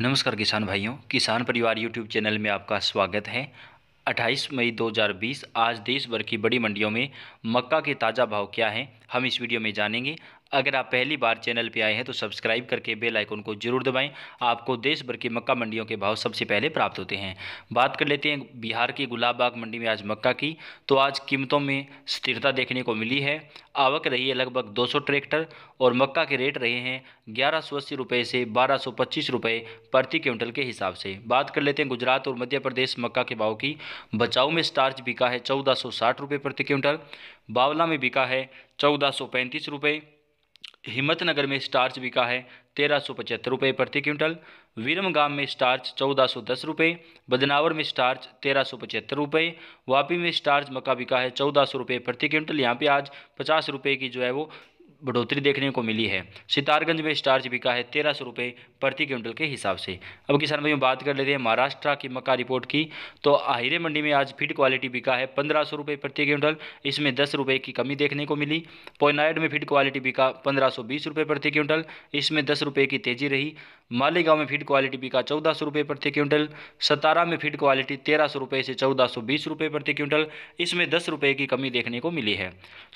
नमस्कार किसान भाइयों किसान परिवार यूट्यूब चैनल में आपका स्वागत है 28 मई 2020 आज देश भर की बड़ी मंडियों में मक्का के ताज़ा भाव क्या हैं हम इस वीडियो में जानेंगे अगर आप पहली बार चैनल पर आए हैं तो सब्सक्राइब करके बेल आइकन को जरूर दबाएं आपको देश भर की मक्का मंडियों के भाव सबसे पहले प्राप्त होते हैं बात कर लेते हैं बिहार की गुलाबबाग मंडी में आज मक्का की तो आज कीमतों में स्थिरता देखने को मिली है आवक रही है लगभग 200 ट्रैक्टर और मक्का के रेट रहे हैं ग्यारह सौ अस्सी रुपये से बारह सौ पच्चीस रुपये प्रति क्विंटल के हिसाब से बात कर लेते हैं गुजरात और मध्य प्रदेश मक्का के भाव की बचाव में स्टार्च बिका है चौदह सौ साठ रुपये प्रति क्विंटल बावला में बिका है चौदह सौ पैंतीस रुपये हिम्मतनगर में स्टार्च बिका है तेरह सौ पचहत्तर रुपये प्रति क्विंटल वीरमगाम में स्टार्च चौदह सौ दस रुपये बदनावर में स्टार्च तेरह सौ पचहत्तर रुपये वापी में स्टार्च मक्का बिका है चौदह सौ रुपये प्रति क्विंटल यहाँ पे आज पचास रुपये की जो है वो बढ़ोतरी देखने को मिली है सितारगंज में स्टार्च बिका है तेरह सौ रुपये प्रति क्विंटल के हिसाब से अब किसान भाइयों बात कर लेते हैं महाराष्ट्र की मक्का रिपोर्ट की तो आहिरे मंडी में आज फीड क्वालिटी बिका है पंद्रह सौ रुपये प्रति क्विंटल इसमें दस रुपये की कमी देखने को मिली पोनाइड में फीड क्वालिटी बिका पंद्रह सौ बीस रुपये प्रति क्विंटल इसमें दस रुपये की तेजी रही मालेगांव में फीड क्वालिटी बिका चौदह सौ रुपये प्रति क्विंटल सतारा में फीड क्वालिटी तेरह सौ रुपये से चौदह सौ बीस रुपये प्रति क्विंटल इसमें दस रुपये की कमी देखने को मिली है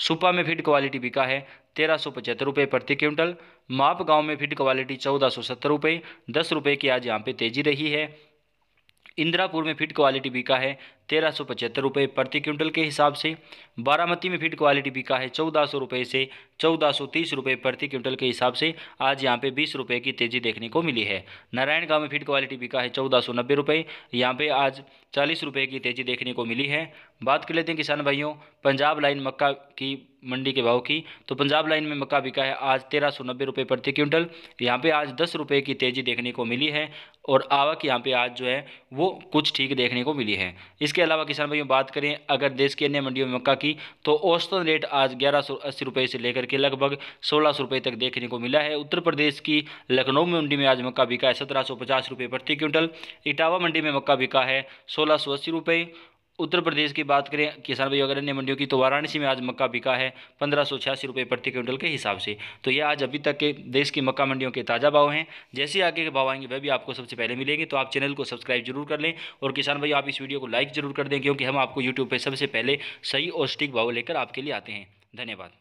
सुपा में फीड क्वालिटी बिका है तेरह सौ पचहत्तर रुपये प्रति क्विंटल माप गांव में फिट क्वालिटी चौदह सौ सत्तर रुपये दस रुपये की आज यहाँ पे तेजी रही है इंदिरापुर में फिट क्वालिटी बिका है तेरह सौ पचहत्तर रुपये प्रति क्विंटल के हिसाब से बारामती में फीड क्वालिटी बिका है चौदह सौ रुपये से चौदह सौ तीस रुपये प्रति क्विंटल के हिसाब से आज यहाँ पे बीस रुपये की तेज़ी देखने को मिली है नारायण गांव में फीड क्वालिटी बिका है चौदह सौ नब्बे रुपये यहाँ पे आज चालीस रुपये की तेज़ी देखने को मिली है बात कर लेते हैं किसान भाइयों पंजाब लाइन मक्का की मंडी के भाव की तो पंजाब लाइन में मक्का बिका है आज तेरह सौ नब्बे रुपये प्रति क्विंटल यहाँ पे आज दस रुपये की तेज़ी देखने को मिली है और आवक यहाँ पे आज जो है वो कुछ ठीक देखने को मिली है इसके इसके अलावा किसान भाइयों बात करें अगर देश की अन्य मंडियों में मक्का की तो औसतन रेट आज ग्यारह सौ अस्सी रुपये से लेकर के लगभग सोलह सौ रुपये तक देखने को मिला है उत्तर प्रदेश की लखनऊ में मंडी में आज मक्का बिका है सत्रह सौ पचास रुपये प्रति क्विंटल इटावा मंडी में मक्का बिका है सोलह सौ अस्सी रुपये उत्तर प्रदेश की बात करें किसान भाई अगर अन्य मंडियों की तो वाराणसी में आज मक्का बिका है पंद्रह सौ छियासी रुपये प्रति क्विंटल के हिसाब से तो ये आज अभी तक के देश की मक्का मंडियों के ताज़ा भाव हैं जैसे आगे के भाव आएंगे वह भी आपको सबसे पहले मिलेंगे तो आप चैनल को सब्सक्राइब जरूर कर लें और किसान भाई आप इस वीडियो को लाइक जरूर कर दें क्योंकि हम आपको यूट्यूब पर सबसे पहले सही और स्टिक भाव लेकर आपके लिए आते हैं धन्यवाद